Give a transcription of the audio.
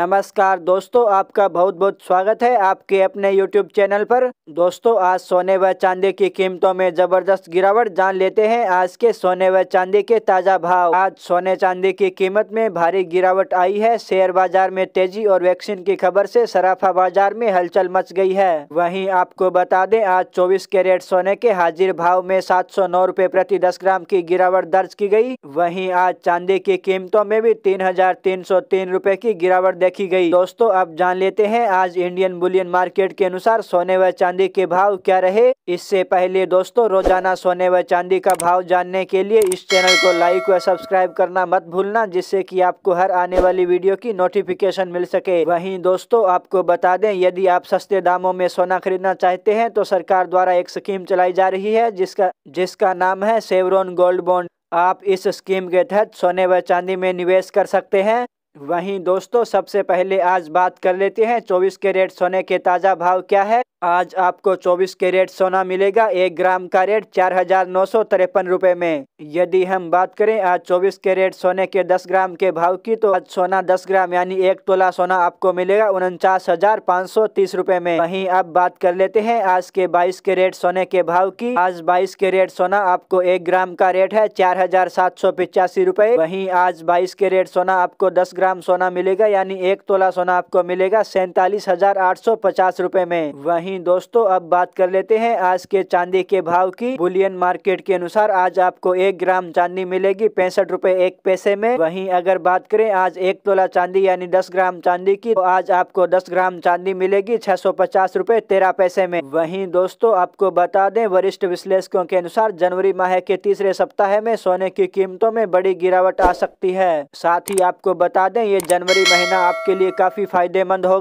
नमस्कार दोस्तों आपका बहुत बहुत स्वागत है आपके अपने YouTube चैनल पर दोस्तों आज सोने व चांदी की कीमतों में जबरदस्त गिरावट जान लेते हैं आज के सोने व चांदी के ताज़ा भाव आज सोने चांदी की कीमत में भारी गिरावट आई है शेयर बाजार में तेजी और वैक्सीन की खबर से सराफा बाजार में हलचल मच गई है वही आपको बता दें आज चौबीस कैरेट सोने के हाजिर भाव में सात सौ नौ रूपए प्रति दस ग्राम की गिरावट दर्ज की गयी वही आज चांदी की कीमतों में भी तीन हजार तीन सौ तीन रूपए की गिरावट रखी गई दोस्तों अब जान लेते हैं आज इंडियन बुलियन मार्केट के अनुसार सोने व चांदी के भाव क्या रहे इससे पहले दोस्तों रोजाना सोने व चांदी का भाव जानने के लिए इस चैनल को लाइक व सब्सक्राइब करना मत भूलना जिससे कि आपको हर आने वाली वीडियो की नोटिफिकेशन मिल सके वहीं दोस्तों आपको बता दें यदि आप सस्ते दामों में सोना खरीदना चाहते हैं तो सरकार द्वारा एक स्कीम चलाई जा रही है जिसका जिसका नाम है सेवरोन गोल्ड बॉन्ड आप इस स्कीम के तहत सोने व चांदी में निवेश कर सकते हैं वहीं दोस्तों सबसे पहले आज बात कर लेते हैं 24 रेट सोने के ताज़ा भाव क्या है आज आपको 24 कैरेट सोना मिलेगा एक ग्राम का रेट चार हजार नौ सौ तिरपन रुपए में यदि हम बात करें आज 24 कैरेट सोने के 10 ग्राम के भाव की तो आज सोना 10 ग्राम यानी एक तोला सोना आपको मिलेगा उनचास हजार पाँच सौ तीस रूपए में वहीं अब बात कर लेते हैं आज के 22 कैरेट सोने के भाव की आज 22 कैरेट सोना आपको एक ग्राम का रेट है चार हजार सात सौ पिचासी रूपए वही आज बाईस कैरेट सोना आपको दस ग्राम सोना मिलेगा यानी एक तोला सोना आपको मिलेगा सैतालीस हजार आठ सौ पचास रूपए में वही वहीं दोस्तों अब बात कर लेते हैं आज के चांदी के भाव की बुलियन मार्केट के अनुसार आज आपको एक ग्राम चांदी मिलेगी पैंसठ रूपए एक पैसे में वहीं अगर बात करें आज एक तोला चांदी यानी दस ग्राम चांदी की तो आज आपको दस ग्राम चांदी मिलेगी छह सौ पचास रूपए तेरह पैसे में वहीं दोस्तों आपको बता दें वरिष्ठ विश्लेषकों के अनुसार जनवरी माह के तीसरे सप्ताह में सोने की कीमतों में बड़ी गिरावट आ सकती है साथ ही आपको बता दें ये जनवरी महीना आपके लिए काफी फायदेमंद होगा